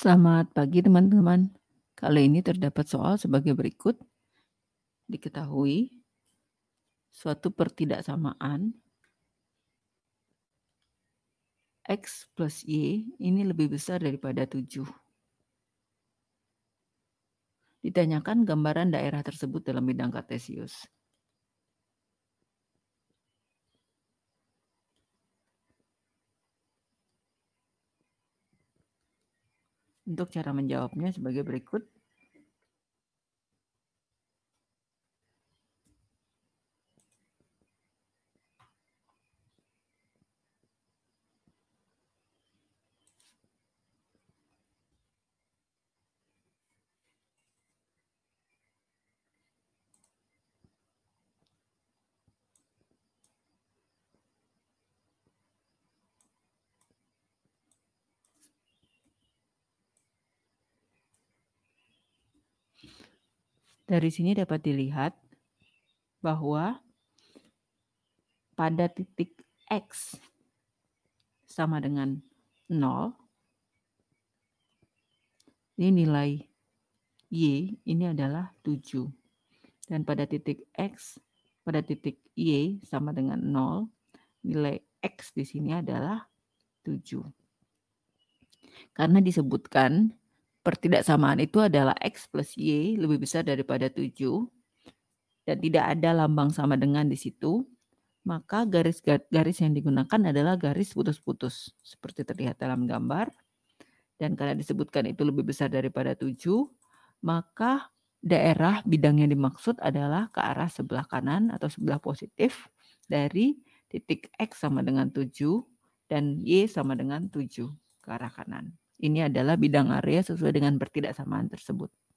Selamat pagi teman-teman. Kali ini terdapat soal sebagai berikut. Diketahui suatu pertidaksamaan X plus Y ini lebih besar daripada 7. Ditanyakan gambaran daerah tersebut dalam bidang kartesius. Untuk cara menjawabnya sebagai berikut. Dari sini dapat dilihat bahwa pada titik X sama dengan 0, ini nilai Y ini adalah 7. Dan pada titik X, pada titik Y sama dengan 0, nilai X di sini adalah 7. Karena disebutkan pertidaksamaan itu adalah X plus Y lebih besar daripada 7 dan tidak ada lambang sama dengan di situ, maka garis-garis yang digunakan adalah garis putus-putus seperti terlihat dalam gambar. Dan karena disebutkan itu lebih besar daripada 7, maka daerah bidang yang dimaksud adalah ke arah sebelah kanan atau sebelah positif dari titik X sama dengan 7 dan Y sama dengan 7 ke arah kanan. Ini adalah bidang area sesuai dengan pertidaksamaan tersebut.